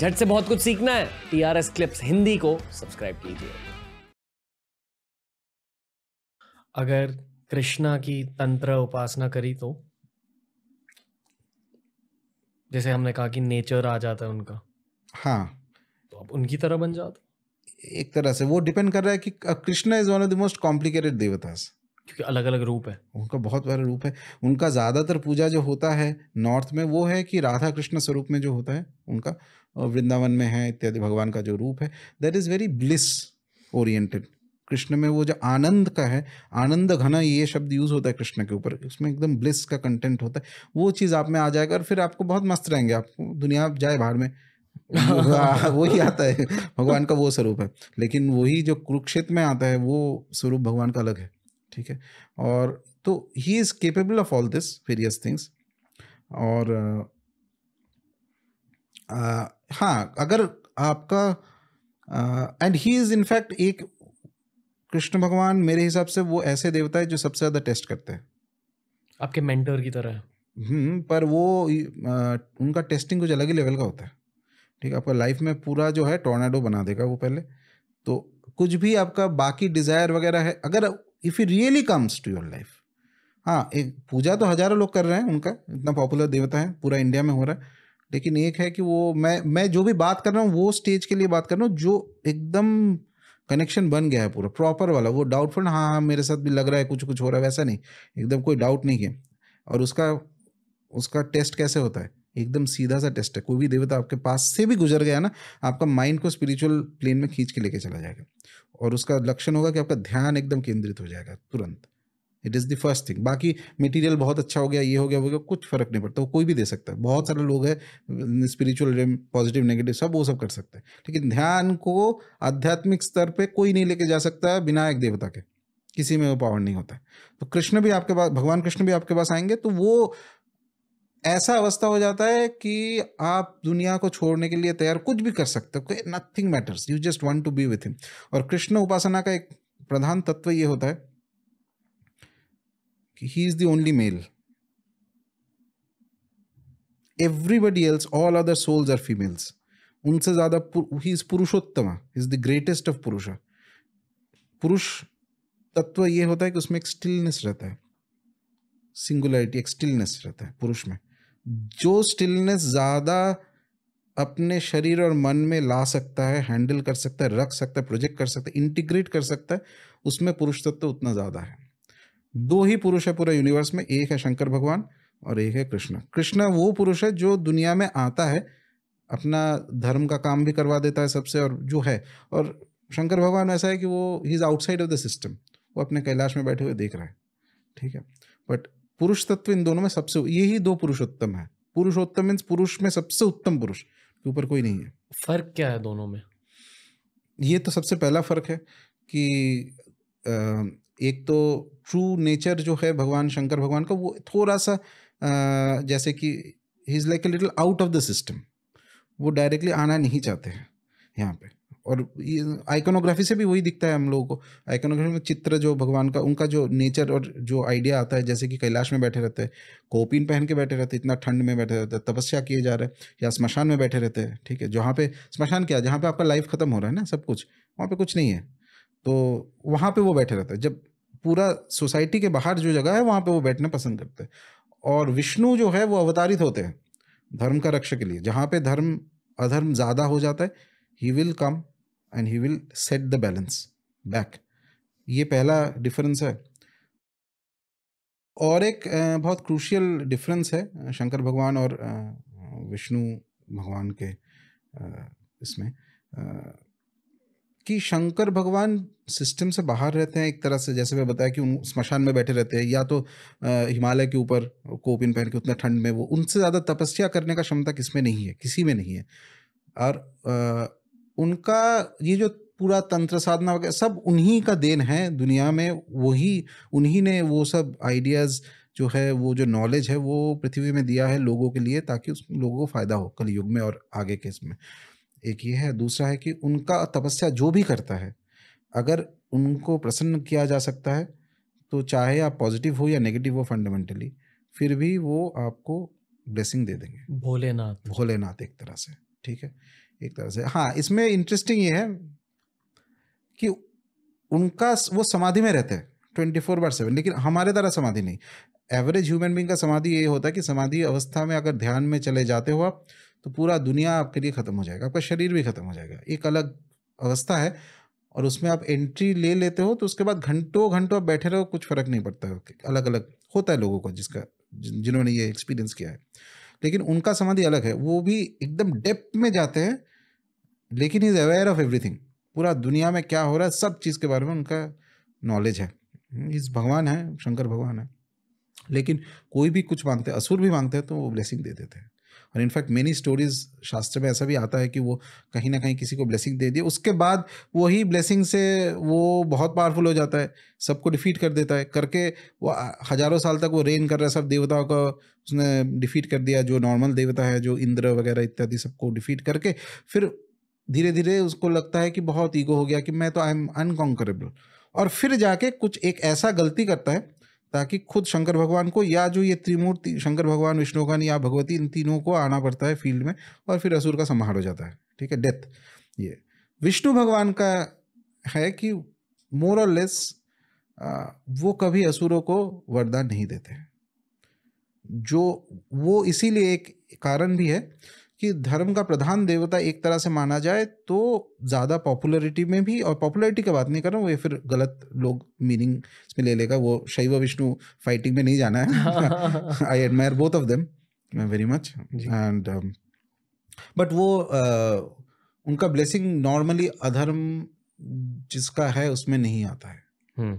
झट से बहुत कुछ सीखना है T R S clips Hindi को सब्सक्राइब कीजिए अगर कृष्णा की तंत्र उपासना करी तो जैसे हमने कहा कि नेचर आ जाता है उनका हाँ तो आप उनकी तरह बन जाओ तो। एक तरह से वो डिपेंड कर रहा है कि Krishna is one of the most complicated देवतास क्योंकि अलग अलग रूप है उनका बहुत बड़ा रूप है उनका ज़्यादातर पूजा जो होता है नॉर्थ में वो है कि राधा कृष्ण स्वरूप में जो होता है उनका वृंदावन में है इत्यादि भगवान का जो रूप है that is very bliss oriented Krishna में वो जो आनंद का है आनंद घना ये शब्द यूज़ होता है कृष्ण के ऊपर उसमें एकदम ब्लिस का कंटेंट होता है वो चीज़ आप में आ जाएगा और फिर आपको बहुत मस्त रहेंगे आप दुनिया जाए बाहर में वही आता है भगवान का वो स्वरूप है लेकिन वही जो कुरुक्षेत्र में आता है वो स्वरूप भगवान का अलग है ठीक है और तो he is capable of all this various things और हाँ अगर आपका एंड ही इज इनफैक्ट एक कृष्ण भगवान मेरे हिसाब से वो ऐसे देवता है जो सबसे ज़्यादा टेस्ट करते हैं आपके मेंटर की तरह हम्म पर वो आ, उनका टेस्टिंग कुछ अलग ही लेवल का होता है ठीक है आपका लाइफ में पूरा जो है टोर्नाडो बना देगा वो पहले तो कुछ भी आपका बाकी डिज़ायर वगैरह है अगर if you really comes to your life हाँ एक पूजा तो हज़ारों लोग कर रहे हैं उनका इतना पॉपुलर देवता है पूरा इंडिया में हो रहा है लेकिन एक है कि वो मैं मैं जो भी बात कर रहा हूँ वो स्टेज के लिए बात कर रहा हूँ जो एकदम कनेक्शन बन गया है पूरा प्रॉपर वाला वो डाउटफुल हाँ हाँ मेरे साथ भी लग रहा है कुछ कुछ हो रहा है वैसा नहीं एकदम कोई डाउट नहीं है और उसका उसका टेस्ट कैसे होता है एकदम सीधा सा टेस्ट है कोई भी देवता आपके पास से भी गुजर गया ना आपका माइंड को स्पिरिचुअल प्लेन में खींच के लेके चला जाएगा और उसका लक्षण होगा कि आपका ध्यान एकदम केंद्रित हो जाएगा तुरंत it is the first thing बाकी मटेरियल बहुत अच्छा हो गया ये हो गया वो गया कुछ फ़र्क नहीं पड़ता वो कोई भी दे सकता है बहुत सारे लोग हैं स्पिरिचुअल पॉजिटिव नेगेटिव सब वो सब कर सकते हैं लेकिन ध्यान को आध्यात्मिक स्तर पर कोई नहीं लेके जा सकता बिना एक देवता के किसी में वो पावर नहीं होता तो कृष्ण भी आपके पास भगवान कृष्ण भी आपके पास आएंगे तो वो ऐसा अवस्था हो जाता है कि आप दुनिया को छोड़ने के लिए तैयार कुछ भी कर सकते हो nothing matters you just want to be with him और कृष्ण उपासना का एक प्रधान तत्व ये होता है कि he is the only male everybody else all other souls are females उनसे ज़्यादा he is Purushottam is the greatest of पुरुष पुरुष तत्व ये होता है कि उसमें एक स्टिलनेस रहता है सिंगुलरिटी एक स्टिलनेस रहता है पुरुष में जो स्टिलनेस ज़्यादा अपने शरीर और मन में ला सकता है हैंडल कर सकता है रख सकता है प्रोजेक्ट कर सकता है इंटीग्रेट कर सकता है उसमें पुरुष तत्व उतना ज़्यादा है दो ही पुरुष है पूरे यूनिवर्स में एक है शंकर भगवान और एक है कृष्ण कृष्ण वो पुरुष है जो दुनिया में आता है अपना धर्म का काम भी करवा देता है सबसे और जो है और शंकर भगवान ऐसा है कि वो he is outside of the system वो अपने कैलाश में बैठे हुए देख रहा है ठीक है बट पुरुष तत्व इन दोनों में सबसे यही दो पुरुषोत्तम है पुरुषोत्तम मीन्स पुरुष में सबसे उत्तम पुरुष के ऊपर कोई नहीं है फर्क क्या है दोनों में ये तो सबसे पहला फर्क है कि एक तो ट्रू नेचर जो है भगवान शंकर भगवान का वो थोड़ा सा जैसे कि he is like a little out of the system वो डायरेक्टली आना नहीं चाहते हैं यहाँ पे और आइकोनोग्राफी से भी वही दिखता है हम लोगों को आइकोनोग्राफी में चित्र जो भगवान का उनका जो नेचर और जो आइडिया आता है जैसे कि कैलाश में बैठे रहते हैं कोपिन पहन के बैठे रहते इतना ठंड में बैठे रहते तपस्या किए जा रहे हैं या स्मशान में बैठे रहते हैं ठीक है जहाँ पे स्मशान क्या जहाँ पे आपका लाइफ खत्म हो रहा है ना सब कुछ वहाँ पे कुछ नहीं है तो वहाँ पे वो बैठे रहते हैं जब पूरा सोसाइटी के बाहर जो जगह है वहाँ पे वो बैठना पसंद करते हैं और विष्णु जो है वो अवतारित होते हैं धर्म का रक्षा के लिए जहाँ पे धर्म अधर्म ज़्यादा हो जाता है he will come and he will set the balance back ये पहला डिफरेंस है और एक बहुत क्रूशियल डिफरेंस है शंकर भगवान और विष्णु भगवान के इसमें कि शंकर भगवान सिस्टम से बाहर रहते हैं एक तरह से जैसे मैं बताया कि उन स्मशान में बैठे रहते हैं या तो हिमालय के ऊपर कोपिन पहन के उतना ठंड में वो उनसे ज़्यादा तपस्या करने का क्षमता किस में नहीं है किसी में नहीं है और आ, उनका ये जो पूरा तंत्र साधना वगैरह सब उन्हीं का देन है दुनिया में वही उन्हीं ने वो सब आइडियाज़ जो है वो जो नॉलेज है वो पृथ्वी में दिया है लोगों के लिए ताकि उस लोगों को फ़ायदा हो कलयुग में और आगे के इसमें एक ये है दूसरा है कि उनका तपस्या जो भी करता है अगर उनको प्रसन्न किया जा सकता है तो चाहे आप पॉजिटिव हो या नेगेटिव हो फंडामेंटली फिर भी वो आपको ब्लेसिंग दे देंगे भोलेनाथ भोलेनाथ एक तरह से ठीक है एक तरह से हाँ इसमें इंटरेस्टिंग ये है कि उनका वो समाधि में रहते हैं ट्वेंटी फोर बार सेवन लेकिन हमारे द्वारा समाधि नहीं एवरेज ह्यूमन बींग का समाधि ये होता है कि समाधि अवस्था में अगर ध्यान में चले जाते हो आप तो पूरा दुनिया आपके लिए ख़त्म हो जाएगा आपका शरीर भी ख़त्म हो जाएगा एक अलग अवस्था है और उसमें आप एंट्री ले लेते हो तो उसके बाद घंटों घंटों आप बैठे रहो कुछ फ़र्क नहीं पड़ता है अलग अलग होता है लोगों का जिसका जिन्होंने ये एक्सपीरियंस किया है लेकिन उनका समाधि अलग है वो भी एकदम डेप्थ में जाते हैं लेकिन इज़ अवेयर ऑफ एवरीथिंग पूरा दुनिया में क्या हो रहा है सब चीज़ के बारे में उनका नॉलेज है इस हम्म, भगवान है शंकर भगवान है लेकिन कोई भी कुछ मांगते हैं असुर भी मांगते हैं तो वो ब्लेसिंग दे देते हैं और इनफैक्ट मेनी स्टोरीज शास्त्र में ऐसा भी आता है कि वो कहीं ना कहीं किसी को ब्लेसिंग दे दी उसके बाद वही ब्लेसिंग से वो बहुत पावरफुल हो जाता है सबको डिफीट कर देता है करके वो हजारों साल तक वो रेन कर रहा है सब देवताओं का उसने डिफीट कर दिया जो नॉर्मल देवता है जो इंद्र वगैरह इत्यादि सबको डिफीट करके फिर धीरे धीरे उसको लगता है कि बहुत ईगो हो गया कि मैं तो आई एम अनकॉन्करेबल और फिर जाके कुछ एक ऐसा गलती करता है ताकि खुद शंकर भगवान को या जो ये त्रिमूर्ति शंकर भगवान विष्णुगान या भगवती इन तीनों को आना पड़ता है फील्ड में और फिर असुर का संहार हो जाता है ठीक है डेथ ये विष्णु भगवान का है कि मोर और लेस वो कभी असुरों को वरदान नहीं देते जो वो इसीलिए एक कारण भी है कि धर्म का प्रधान देवता एक तरह से माना जाए तो ज़्यादा पॉपुलरिटी में भी और पॉपुलरिटी की बात नहीं कर रहा हूँ ये फिर गलत लोग मीनिंग इसमें ले लेगा वो शैव विष्णु फाइटिंग में नहीं जाना है I admire both of them very much and but वो uh, उनका ब्लेसिंग नॉर्मली अधर्म जिसका है उसमें नहीं आता है हम्म।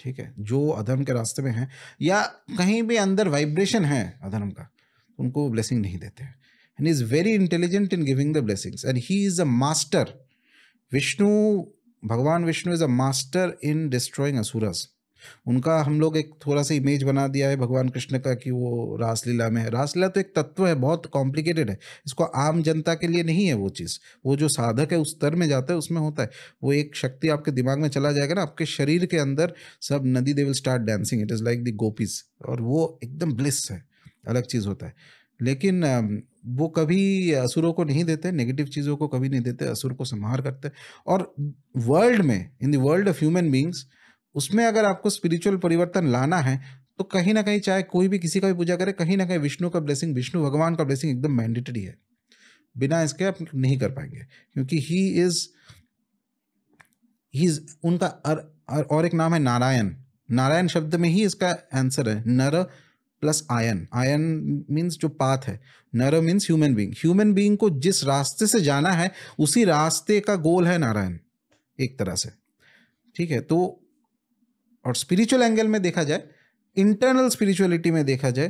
ठीक है जो अधर्म के रास्ते में है या कहीं भी अंदर वाइब्रेशन है अधर्म का उनको ब्लेसिंग नहीं देते हैं and is very intelligent in giving the blessings. And he is a master. Vishnu, bhagwan Vishnu is a master in destroying asuras. उनका हम लोग एक थोड़ा सा इमेज बना दिया है भगवान कृष्ण का कि वो रासलीला में है रासलीला तो एक तत्व है बहुत कॉम्प्लिकेटेड है इसको आम जनता के लिए नहीं है वो चीज़ वो जो साधक है उस स्तर में जाता है उसमें होता है वो एक शक्ति आपके दिमाग में चला जाएगा ना आपके शरीर के अंदर सब नदी they will start dancing it is like the gopis और वो एकदम ब्लिस है अलग चीज़ होता है लेकिन वो कभी असुरों को नहीं देते नेगेटिव चीज़ों को कभी नहीं देते असुर को संहार करते और वर्ल्ड में in the world of human beings उसमें अगर आपको स्पिरिचुअल परिवर्तन लाना है तो कहीं ना कहीं चाहे कोई भी किसी का भी पूजा करे कहीं ना कहीं विष्णु का ब्लेसिंग विष्णु भगवान का ब्लेसिंग एकदम मैंडेटरी है बिना इसके आप नहीं कर पाएंगे क्योंकि ही इज़ ही इज़ उनका और, और एक नाम है नारायण नारायण शब्द में ही इसका आंसर है नर प्लस आयन आयन मीन्स जो पाथ है नर means human being human being को जिस रास्ते से जाना है उसी रास्ते का गोल है नारायण एक तरह से ठीक है तो और स्पिरिचुअल एंगल में देखा जाए इंटरनल स्पिरिचुअलिटी में देखा जाए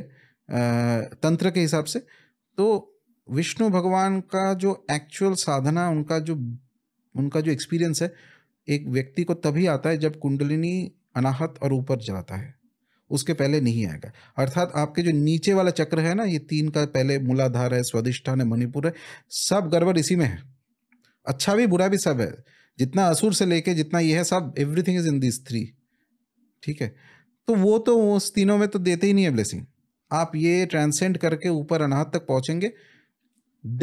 तंत्र के हिसाब से तो विष्णु भगवान का जो एक्चुअल साधना उनका जो उनका जो एक्सपीरियंस है एक व्यक्ति को तभी आता है जब कुंडलिनी अनाहत और ऊपर जाता है उसके पहले नहीं आएगा अर्थात आपके जो नीचे वाला चक्र है ना ये तीन का पहले मूलाधार है स्वादिष्ठान है मणिपुर है सब गड़बड़ इसी में है अच्छा भी बुरा भी सब है जितना असुर से लेके जितना ये है सब everything is in this three ठीक है तो वो तो उस तीनों में तो देते ही नहीं है ब्लेसिंग आप ये ट्रांसेंड करके ऊपर अनाहत तक पहुँचेंगे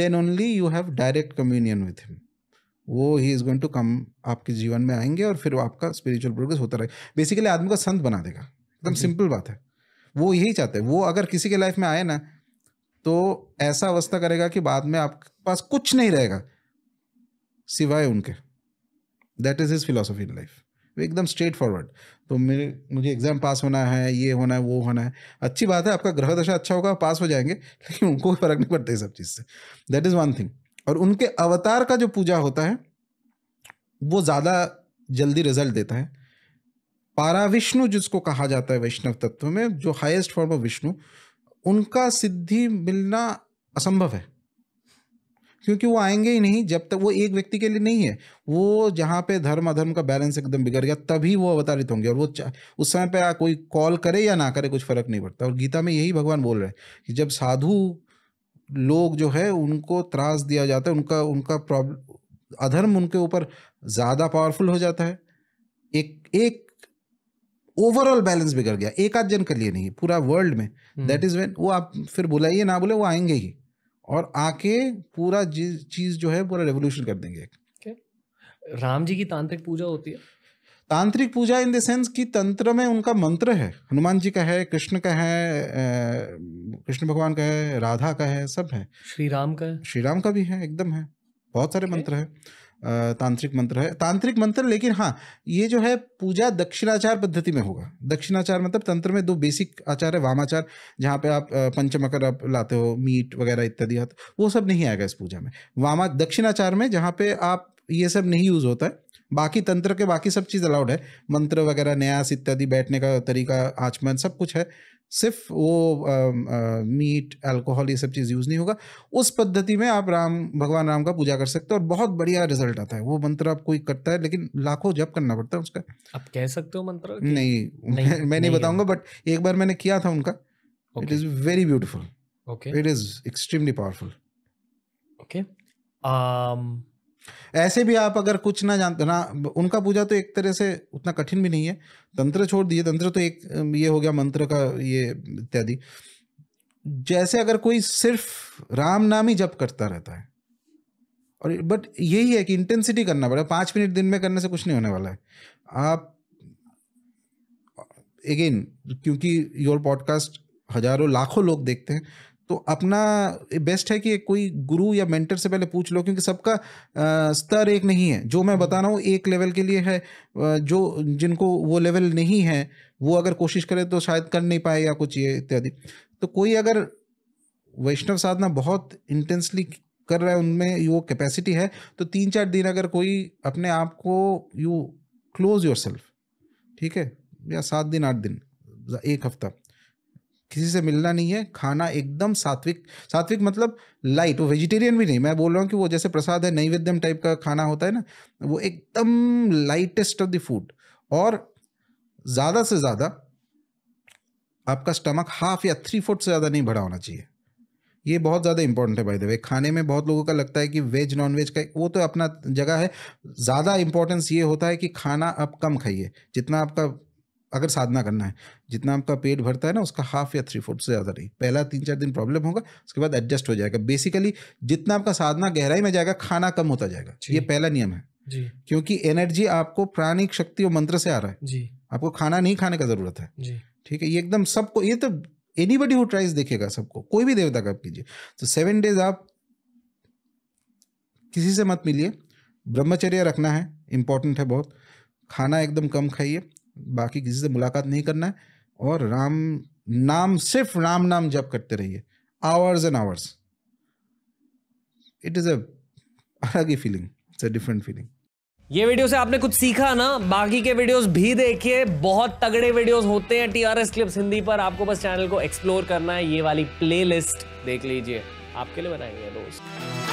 then only you have direct communion with him वो he is going to come आपके जीवन में आएंगे और फिर आपका स्पिरिचुअल प्रोग्रेस होता रहेगा बेसिकली आदमी का संत बना देगा एकदम सिंपल बात है वो यही चाहते हैं वो अगर किसी के लाइफ में आए ना तो ऐसा अवस्था करेगा कि बाद में आपके पास कुछ नहीं रहेगा सिवाय उनके that is his philosophy in life वो एकदम स्ट्रेट फॉरवर्ड तो मेरे मुझे एग्जाम पास होना है ये होना है वो होना है अच्छी बात है आपका ग्रह दशा अच्छा होगा पास हो जाएंगे लेकिन उनको फर्क नहीं पड़ता है सब चीज़ say that is one thing और उनके अवतार का जो पूजा होता है वो ज़्यादा जल्दी रिजल्ट देता है पारा विष्णु जिसको कहा जाता है वैष्णव तत्व में जो हाईएस्ट फॉर्म ऑफ विष्णु उनका सिद्धि मिलना असंभव है क्योंकि वो आएंगे ही नहीं जब तक वो एक व्यक्ति के लिए नहीं है वो जहाँ पे धर्म अधर्म का बैलेंस एकदम बिगड़ गया तभी वो अवतारित होंगे और वो उस समय पे कोई कॉल करे या ना करे कुछ फर्क नहीं पड़ता और गीता में यही भगवान बोल रहे हैं कि जब साधु लोग जो है उनको त्रास दिया जाता है उनका उनका प्रॉब्लम अधर्म उनके ऊपर ज़्यादा पावरफुल हो जाता है एक एक ओवरऑल बैलेंस बिगड़ गया एक आध जन के लिए नहीं पूरा वर्ल्ड में दैट इज वेन वो आप फिर बुलाइए ना बोले वो आएंगे ही और आके पूरा चीज जो है पूरा रेवोल्यूशन कर देंगे okay. राम जी की तांत्रिक पूजा होती है तांत्रिक पूजा इन द सेंस कि तंत्र में उनका मंत्र है हनुमान जी का है कृष्ण का है कृष्ण भगवान का है राधा का है सब है श्री राम का है श्री राम का भी है एकदम है बहुत सारे okay. मंत्र है तांत्रिक मंत्र है तांत्रिक मंत्र लेकिन हाँ ये जो है पूजा दक्षिणाचार पद्धति में होगा दक्षिणाचार मतलब तंत्र में दो बेसिक आचार है वामाचार जहाँ पे आप पंचमकर आप लाते हो मीट वगैरह इत्यादि वो सब नहीं आएगा इस पूजा में वामा दक्षिणाचार में जहाँ पे आप ये सब नहीं यूज़ होता है बाकी तंत्र के बाकी सब चीज़ अलाउड है मंत्र वगैरह न्यास इत्यादि बैठने का तरीका आचमन सब कुछ है सिर्फ वो आ, आ, मीट अल्कोहल ये सब चीज़ यूज़ नहीं होगा उस पद्धति में आप राम भगवान राम का पूजा कर सकते हो और बहुत बढ़िया रिजल्ट आता है वो मंत्र आप कोई करता है लेकिन लाखों जप करना पड़ता है उसका आप कह सकते हो मंत्र नहीं, नहीं मैं नहीं, नहीं, बताऊंगा बट एक बार मैंने किया था उनका it is very beautiful it is extremely powerful okay ऐसे भी आप अगर कुछ ना जानते ना उनका पूजा तो एक तरह से उतना कठिन भी नहीं है तंत्र छोड़ दिए तंत्र तो एक ये हो गया मंत्र का ये इत्यादि जैसे अगर कोई सिर्फ राम नाम ही जप करता रहता है और बट यही है कि इंटेंसिटी करना पड़ेगा पांच मिनट दिन में करने से कुछ नहीं होने वाला है आप अगेन क्योंकि योर पॉडकास्ट हजारों लाखों लोग देखते हैं तो अपना बेस्ट है कि कोई गुरु या मेंटर से पहले पूछ लो क्योंकि सबका स्तर एक नहीं है जो मैं बता रहा हूँ एक लेवल के लिए है जो जिनको वो लेवल नहीं है वो अगर कोशिश करे तो शायद कर नहीं पाए या कुछ ये इत्यादि तो कोई अगर वैष्णव साधना बहुत इंटेंसली कर रहा है उनमें वो कैपेसिटी है तो तीन चार दिन अगर कोई अपने आप को यू क्लोज योर सेल्फ ठीक है या सात दिन आठ दिन एक हफ्ता किसी से मिलना नहीं है खाना एकदम सात्विक सात्विक मतलब लाइट वो वेजिटेरियन भी नहीं मैं बोल रहा हूँ कि वो जैसे प्रसाद है नैवेद्यम टाइप का खाना होता है ना वो एकदम लाइटेस्ट ऑफ द फूड और ज़्यादा से ज़्यादा आपका स्टमक हाफ या थ्री फोर्थ से ज़्यादा नहीं भरा होना चाहिए ये बहुत ज़्यादा इंपॉर्टेंट है भाई देवे खाने में बहुत लोगों का लगता है कि वेज नॉन वेज का वो तो अपना जगह है ज़्यादा इंपॉर्टेंस ये होता है कि खाना आप कम खाइए जितना आपका अगर साधना करना है जितना आपका पेट भरता है ना उसका हाफ या थ्री फोर्थ से ज़्यादा नहीं पहला तीन चार दिन प्रॉब्लम होगा उसके बाद एडजस्ट हो जाएगा बेसिकली जितना आपका साधना गहराई में जाएगा खाना कम होता जाएगा ये पहला नियम है जी क्योंकि एनर्जी आपको प्राणिक शक्ति और मंत्र से आ रहा है जी आपको खाना नहीं खाने का ज़रूरत है जी ठीक है ये एकदम सबको ये तो एनी बडी ट्राइज देखेगा सबको कोई भी देवता का कीजिए तो सेवन डेज आप किसी से मत मिलिए ब्रह्मचर्य रखना है इंपॉर्टेंट है बहुत खाना एकदम कम खाइए बाकी किसी से मुलाकात नहीं करना है और राम नाम सिर्फ राम नाम जप करते रहिए hours and hours it is अलग ही feeling it's a different feeling ये वीडियो से आपने कुछ सीखा ना बाकी के वीडियोस भी देखिए बहुत तगड़े वीडियोस होते हैं टीआरएस क्लिप्स हिंदी पर आपको बस चैनल को एक्सप्लोर करना है ये वाली प्लेलिस्ट देख लीजिए आपके लिए बनाएंगे दोस्त